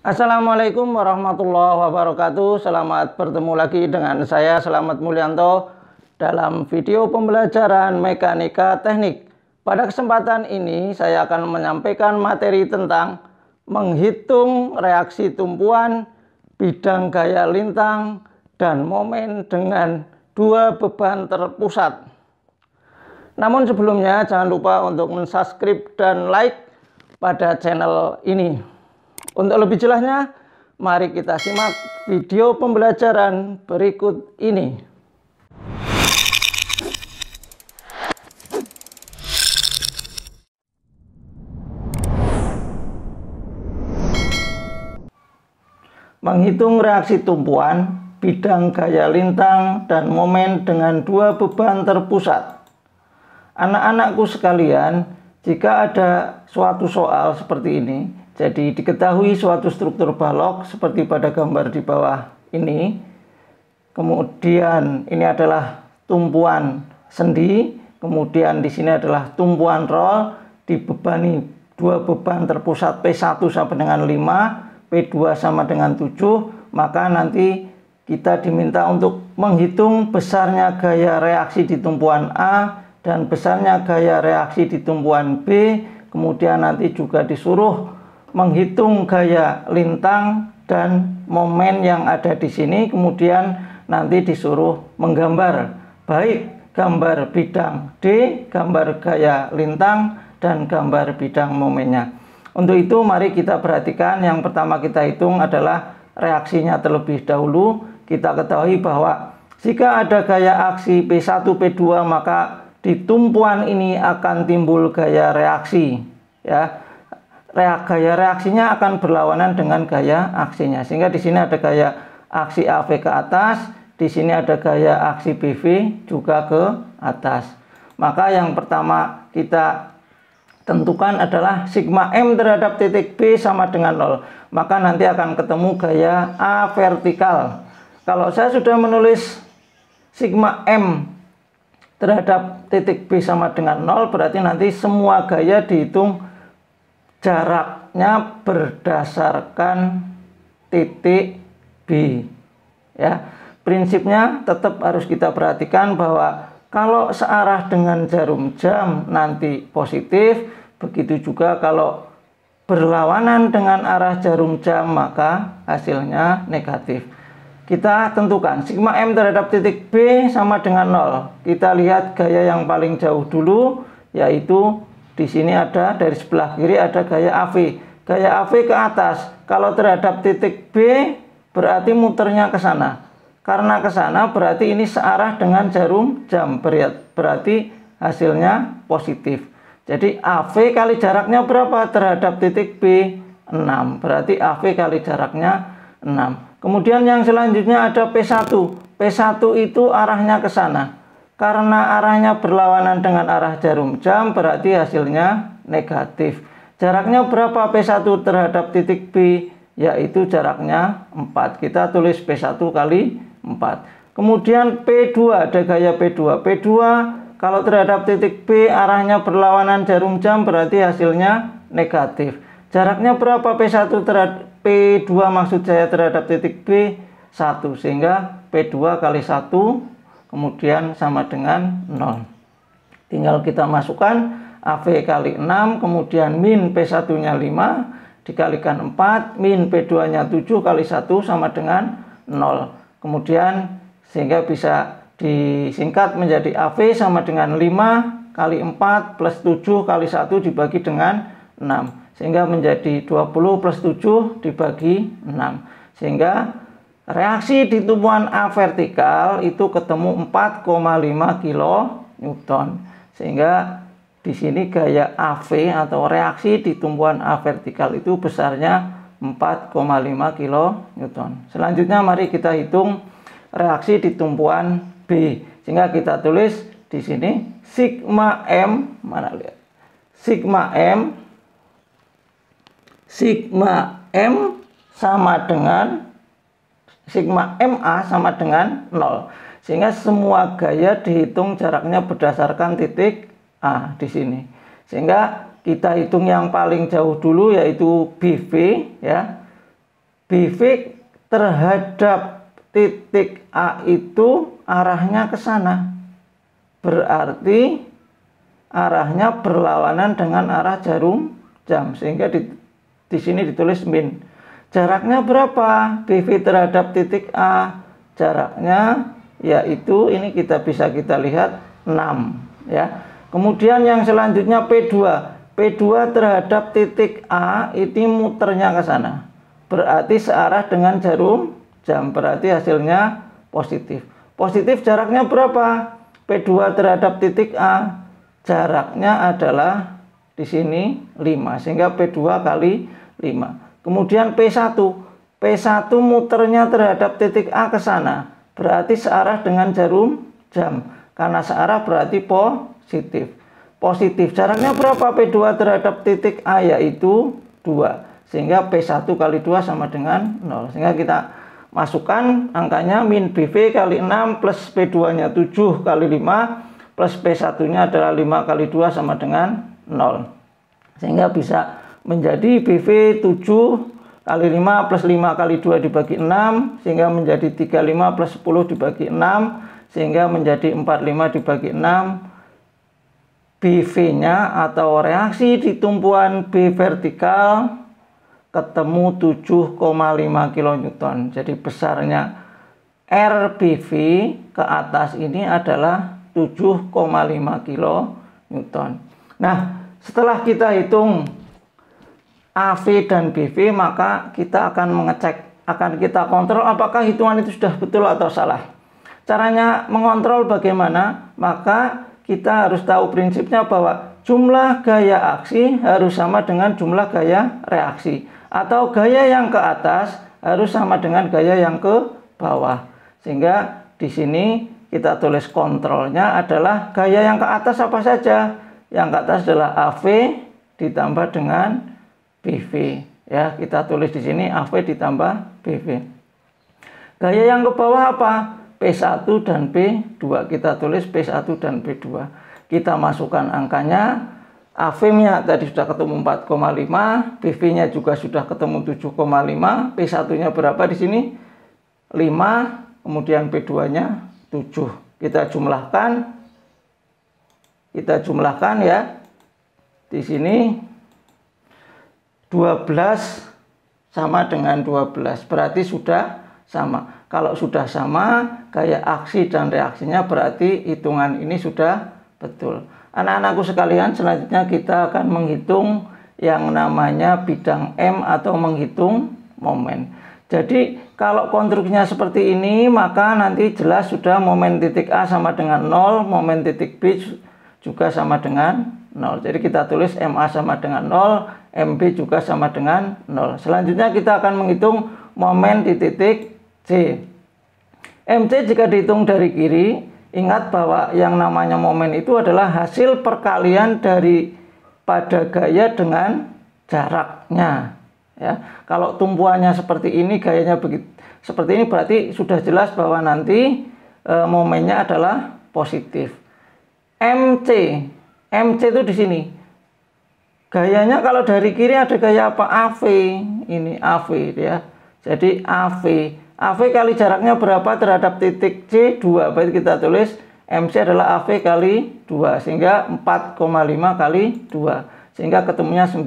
Assalamualaikum warahmatullahi wabarakatuh Selamat bertemu lagi dengan saya Selamat Mulyanto Dalam video pembelajaran mekanika teknik Pada kesempatan ini saya akan menyampaikan materi tentang Menghitung reaksi tumpuan Bidang gaya lintang Dan momen dengan dua beban terpusat Namun sebelumnya jangan lupa untuk mensubscribe dan like pada channel ini untuk lebih jelasnya, mari kita simak video pembelajaran berikut ini. Menghitung reaksi tumpuan, bidang gaya lintang, dan momen dengan dua beban terpusat. Anak-anakku sekalian, jika ada suatu soal seperti ini, jadi diketahui suatu struktur balok seperti pada gambar di bawah ini. Kemudian ini adalah tumpuan sendi, kemudian di sini adalah tumpuan roll dibebani dua beban terpusat P1 sama dengan 5, P2 sama dengan 7, maka nanti kita diminta untuk menghitung besarnya gaya reaksi di tumpuan A dan besarnya gaya reaksi di tumpuan B, kemudian nanti juga disuruh menghitung gaya lintang dan momen yang ada di sini kemudian nanti disuruh menggambar baik gambar bidang D, gambar gaya lintang dan gambar bidang momennya. Untuk itu mari kita perhatikan yang pertama kita hitung adalah reaksinya terlebih dahulu. Kita ketahui bahwa jika ada gaya aksi P1 P2 maka di tumpuan ini akan timbul gaya reaksi ya gaya reaksinya akan berlawanan dengan gaya aksinya. Sehingga di sini ada gaya aksi AV ke atas, di sini ada gaya aksi BV juga ke atas. Maka yang pertama kita tentukan adalah sigma M terhadap titik B sama dengan 0. Maka nanti akan ketemu gaya A vertikal. Kalau saya sudah menulis sigma M terhadap titik B sama dengan 0, berarti nanti semua gaya dihitung jaraknya berdasarkan titik B ya prinsipnya tetap harus kita perhatikan bahwa kalau searah dengan jarum jam nanti positif begitu juga kalau berlawanan dengan arah jarum jam maka hasilnya negatif kita tentukan sigma m terhadap titik B sama dengan 0 kita lihat gaya yang paling jauh dulu yaitu di sini ada dari sebelah kiri ada gaya AV. Gaya AV ke atas. Kalau terhadap titik B berarti muternya ke sana. Karena ke sana berarti ini searah dengan jarum jam. Berarti hasilnya positif. Jadi AV kali jaraknya berapa terhadap titik B? 6. Berarti AV kali jaraknya 6. Kemudian yang selanjutnya ada P1. P1 itu arahnya ke sana. Karena arahnya berlawanan dengan arah jarum jam, berarti hasilnya negatif. Jaraknya berapa P1 terhadap titik B? Yaitu jaraknya 4. Kita tulis P1 kali 4. Kemudian P2, ada gaya P2. P2 kalau terhadap titik B arahnya berlawanan jarum jam berarti hasilnya negatif. Jaraknya berapa P1 terhadap P2 maksud saya terhadap titik B? 1 sehingga P2 kali 1 kemudian sama dengan 0 tinggal kita masukkan AV kali 6 kemudian min P1 nya 5 dikalikan 4 min P2 nya 7 kali 1 sama dengan 0 kemudian sehingga bisa disingkat menjadi AV sama dengan 5 kali 4 plus 7 kali 1 dibagi dengan 6 sehingga menjadi 20 plus 7 dibagi 6 sehingga Reaksi di tumbuhan A vertikal itu ketemu 4,5 kilo Newton. Sehingga di sini gaya AV atau reaksi di tumbuhan A vertikal itu besarnya 4,5 kilo Newton. Selanjutnya mari kita hitung reaksi di tumbuhan B. Sehingga kita tulis di sini sigma M mana lihat? Sigma M sigma M sama dengan sigma MA sama dengan 0. Sehingga semua gaya dihitung jaraknya berdasarkan titik A di sini. Sehingga kita hitung yang paling jauh dulu yaitu BV ya. BV terhadap titik A itu arahnya ke sana. Berarti arahnya berlawanan dengan arah jarum jam sehingga di, di sini ditulis min Jaraknya berapa? Pv terhadap titik A. Jaraknya yaitu ini kita bisa kita lihat 6 ya. Kemudian yang selanjutnya P2. P2 terhadap titik A itu muternya ke sana. Berarti searah dengan jarum jam. Berarti hasilnya positif. Positif jaraknya berapa? P2 terhadap titik A jaraknya adalah di sini 5 sehingga P2 kali 5. Kemudian P1. P1 muternya terhadap titik A ke sana. Berarti searah dengan jarum jam. Karena searah berarti positif. Positif. Jaraknya berapa P2 terhadap titik A yaitu 2. Sehingga P1 kali 2 sama dengan 0. Sehingga kita masukkan angkanya min BV kali 6 plus P2 nya 7 kali 5 plus P1 nya adalah 5 kali 2 sama dengan 0. Sehingga bisa menjadi PV 7 kali 5 plus 5 kali 2 dibagi 6 sehingga menjadi 35 plus 10 dibagi 6 sehingga menjadi 45 dibagi 6 pv nya atau reaksi di tumpuan B vertikal ketemu 7,5 kN. Jadi besarnya RBV ke atas ini adalah 7,5 kN. Nah, setelah kita hitung AV dan BV maka kita akan mengecek akan kita kontrol apakah hitungan itu sudah betul atau salah caranya mengontrol bagaimana maka kita harus tahu prinsipnya bahwa jumlah gaya aksi harus sama dengan jumlah gaya reaksi atau gaya yang ke atas harus sama dengan gaya yang ke bawah sehingga di sini kita tulis kontrolnya adalah gaya yang ke atas apa saja yang ke atas adalah AV ditambah dengan BV ya kita tulis di sini AV ditambah BV gaya yang ke bawah apa P1 dan P2 kita tulis P1 dan P2 kita masukkan angkanya AV-nya tadi sudah ketemu 4,5, BV-nya juga sudah ketemu 7,5, P1-nya berapa di sini? 5, kemudian P2-nya 7. Kita jumlahkan. Kita jumlahkan ya. Di sini 12 sama dengan 12 berarti sudah sama kalau sudah sama kayak aksi dan reaksinya berarti hitungan ini sudah betul anak-anakku sekalian selanjutnya kita akan menghitung yang namanya bidang M atau menghitung momen jadi kalau konstruksinya seperti ini maka nanti jelas sudah momen titik A sama dengan 0 momen titik B juga sama dengan 0 jadi kita tulis MA sama dengan 0 MB juga sama dengan 0. Selanjutnya kita akan menghitung momen di titik C. MC jika dihitung dari kiri, ingat bahwa yang namanya momen itu adalah hasil perkalian dari pada gaya dengan jaraknya. Ya, kalau tumpuannya seperti ini, gayanya begitu seperti ini berarti sudah jelas bahwa nanti e, momennya adalah positif. MC, MC itu di sini Gayanya kalau dari kiri ada gaya apa? AV. Ini AV ya. Jadi AV. AV kali jaraknya berapa terhadap titik C? 2. Berarti kita tulis MC adalah AV kali 2. Sehingga 4,5 kali 2. Sehingga ketemunya 9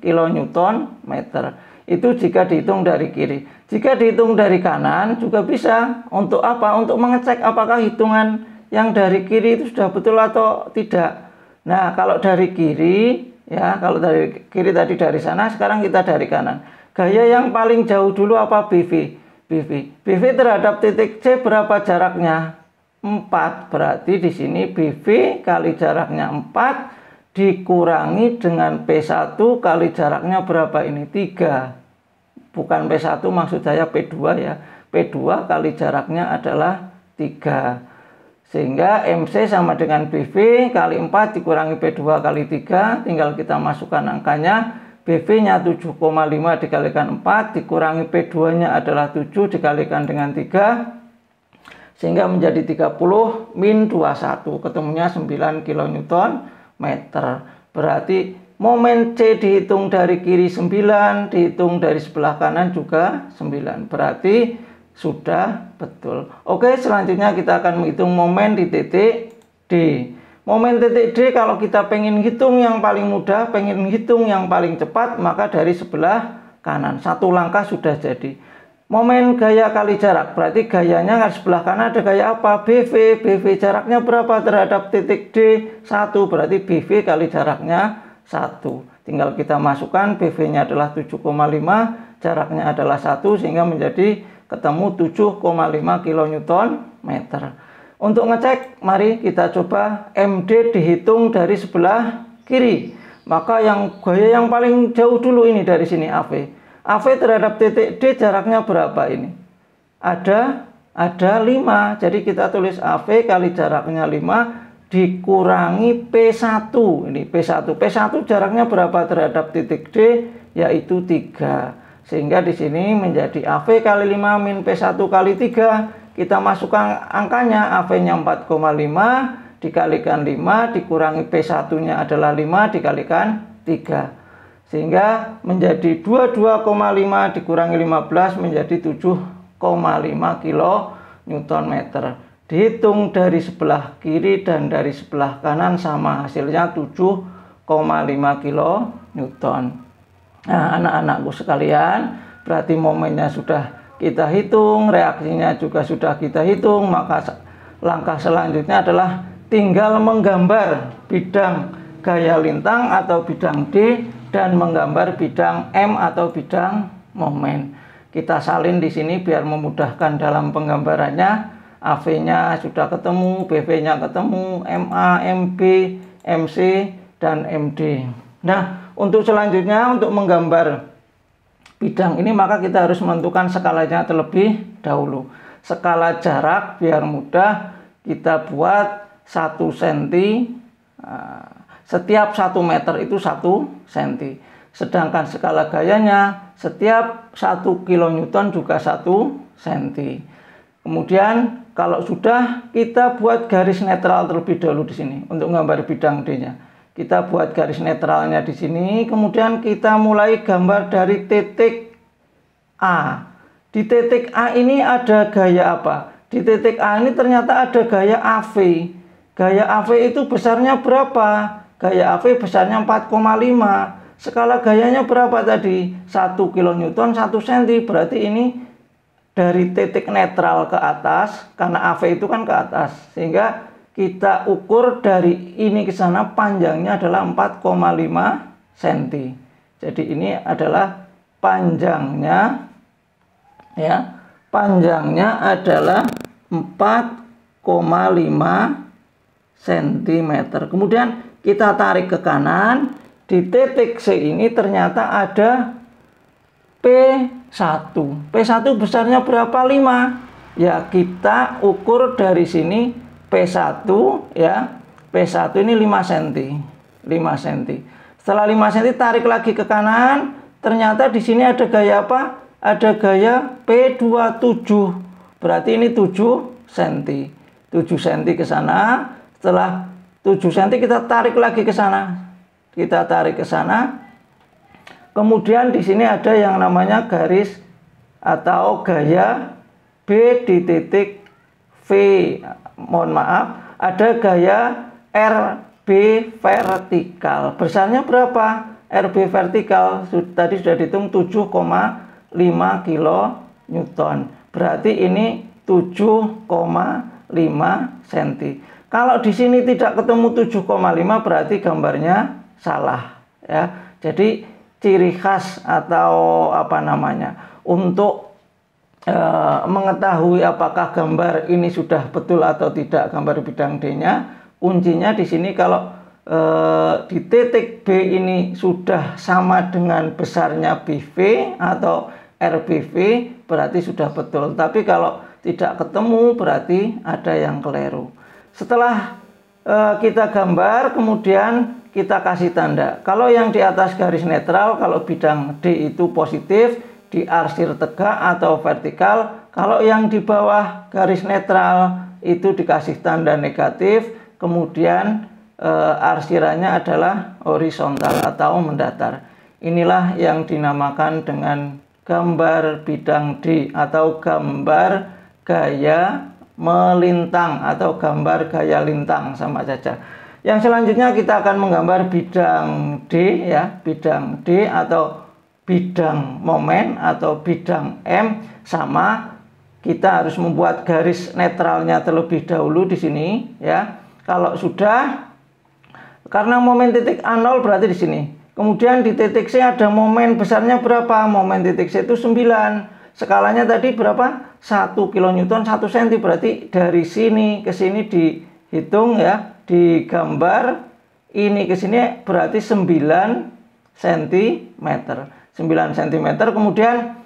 kilonewton meter. Itu jika dihitung dari kiri. Jika dihitung dari kanan juga bisa. Untuk apa? Untuk mengecek apakah hitungan yang dari kiri itu sudah betul atau tidak. Nah, kalau dari kiri ya kalau dari kiri tadi dari sana sekarang kita dari kanan gaya yang paling jauh dulu apa BV BV BV terhadap titik C berapa jaraknya 4 berarti di sini BV kali jaraknya 4 dikurangi dengan P1 kali jaraknya berapa ini 3 bukan P1 maksud saya P2 ya P2 kali jaraknya adalah 3 sehingga MC sama dengan BV kali 4 dikurangi P2 kali 3, tinggal kita masukkan angkanya. BV-nya 7,5 dikalikan 4, dikurangi P2-nya adalah 7 dikalikan dengan 3, sehingga menjadi 30 min 21, ketemunya 9 kN meter. Berarti momen C dihitung dari kiri 9, dihitung dari sebelah kanan juga 9. Berarti sudah betul. Oke, selanjutnya kita akan menghitung momen di titik D. Momen titik D kalau kita pengen hitung yang paling mudah, pengen hitung yang paling cepat, maka dari sebelah kanan. Satu langkah sudah jadi. Momen gaya kali jarak, berarti gayanya kan sebelah kanan ada gaya apa? BV, BV jaraknya berapa terhadap titik D? 1, berarti BV kali jaraknya 1. Tinggal kita masukkan BV-nya adalah 7,5, jaraknya adalah 1 sehingga menjadi ketemu 7,5 kN meter. Untuk ngecek, mari kita coba MD dihitung dari sebelah kiri. Maka yang gaya yang paling jauh dulu ini dari sini AV. AV terhadap titik D jaraknya berapa ini? Ada ada 5. Jadi kita tulis AV kali jaraknya 5 dikurangi P1. Ini P1. P1 jaraknya berapa terhadap titik D? Yaitu 3. Sehingga di sini menjadi AV kali 5 min P1 kali 3. Kita masukkan angkanya AV-nya 4,5 dikalikan 5 dikurangi P1-nya adalah 5 dikalikan 3. Sehingga menjadi 22,5 dikurangi 15 menjadi 7,5 kilo Newton meter. Dihitung dari sebelah kiri dan dari sebelah kanan sama hasilnya 7,5 kilo Newton. Nah, anak-anakku sekalian, berarti momennya sudah kita hitung, reaksinya juga sudah kita hitung, maka langkah selanjutnya adalah tinggal menggambar bidang gaya lintang atau bidang D dan menggambar bidang M atau bidang momen. Kita salin di sini biar memudahkan dalam penggambarannya. AV-nya sudah ketemu, BV-nya ketemu, MA, MB, MC, dan MD. Nah, untuk selanjutnya untuk menggambar bidang ini maka kita harus menentukan skalanya terlebih dahulu. Skala jarak biar mudah kita buat 1 cm eh, setiap 1 meter itu 1 cm. Sedangkan skala gayanya setiap 1 kN juga 1 cm. Kemudian kalau sudah kita buat garis netral terlebih dahulu di sini untuk menggambar bidang D-nya kita buat garis netralnya di sini kemudian kita mulai gambar dari titik A di titik A ini ada gaya apa di titik A ini ternyata ada gaya AV gaya AV itu besarnya berapa gaya AV besarnya 4,5 skala gayanya berapa tadi 1 kN 1 cm berarti ini dari titik netral ke atas karena AV itu kan ke atas sehingga kita ukur dari ini ke sana panjangnya adalah 4,5 cm. Jadi ini adalah panjangnya ya, panjangnya adalah 4,5 cm. Kemudian kita tarik ke kanan, di titik C ini ternyata ada P1. P1 besarnya berapa? 5. Ya, kita ukur dari sini P1 ya P1 ini 5 cm 5 cm setelah 5 cm tarik lagi ke kanan ternyata di sini ada gaya apa ada gaya P27 berarti ini 7 cm 7 cm ke sana setelah 7 cm kita tarik lagi ke sana kita tarik ke sana kemudian di sini ada yang namanya garis atau gaya B di titik V mohon maaf, ada gaya RB vertikal. Besarnya berapa? RB vertikal tadi sudah dihitung 7,5 kilo Newton. Berarti ini 7,5 cm. Kalau di sini tidak ketemu 7,5 berarti gambarnya salah ya. Jadi ciri khas atau apa namanya? Untuk uh, mengetahui apakah gambar ini sudah betul atau tidak gambar bidang D-nya, kuncinya di sini kalau uh, di titik B ini sudah sama dengan besarnya BV atau RBV berarti sudah betul. Tapi kalau tidak ketemu berarti ada yang keliru. Setelah uh, kita gambar kemudian kita kasih tanda. Kalau yang di atas garis netral kalau bidang D itu positif diarsir tegak atau vertikal. Kalau yang di bawah garis netral itu dikasih tanda negatif, kemudian e, arsirannya adalah horizontal atau mendatar. Inilah yang dinamakan dengan gambar bidang D atau gambar gaya melintang atau gambar gaya lintang sama saja. Yang selanjutnya kita akan menggambar bidang D ya, bidang D atau bidang momen atau bidang M sama kita harus membuat garis netralnya terlebih dahulu di sini ya. Kalau sudah karena momen titik A0 berarti di sini. Kemudian di titik C ada momen besarnya berapa? Momen titik C itu 9. Skalanya tadi berapa? 1 kN 1 cm berarti dari sini ke sini dihitung ya, di gambar ini ke sini berarti 9 cm. 9 cm kemudian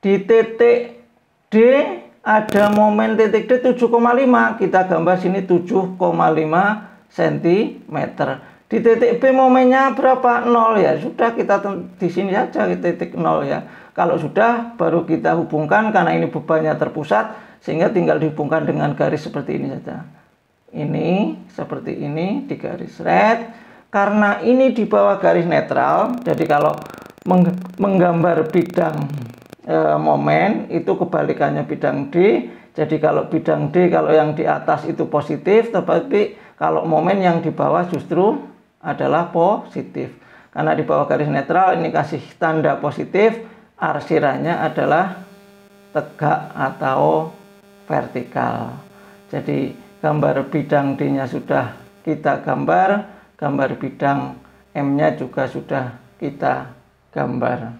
di titik D ada momen titik D 7,5 kita gambar sini 7,5 cm di titik B momennya berapa nol ya sudah kita di sini saja titik nol ya kalau sudah baru kita hubungkan karena ini bebannya terpusat sehingga tinggal dihubungkan dengan garis seperti ini saja ini seperti ini di garis red karena ini di bawah garis netral jadi kalau menggambar bidang e, momen itu kebalikannya bidang D. Jadi kalau bidang D kalau yang di atas itu positif, tetapi kalau momen yang di bawah justru adalah positif. Karena di bawah garis netral ini kasih tanda positif, arsirannya adalah tegak atau vertikal. Jadi gambar bidang D-nya sudah kita gambar, gambar bidang M-nya juga sudah kita gambar.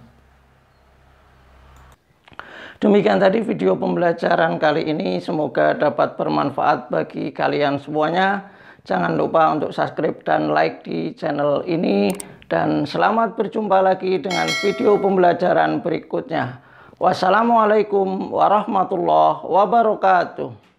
Demikian tadi video pembelajaran kali ini. Semoga dapat bermanfaat bagi kalian semuanya. Jangan lupa untuk subscribe dan like di channel ini. Dan selamat berjumpa lagi dengan video pembelajaran berikutnya. Wassalamualaikum warahmatullahi wabarakatuh.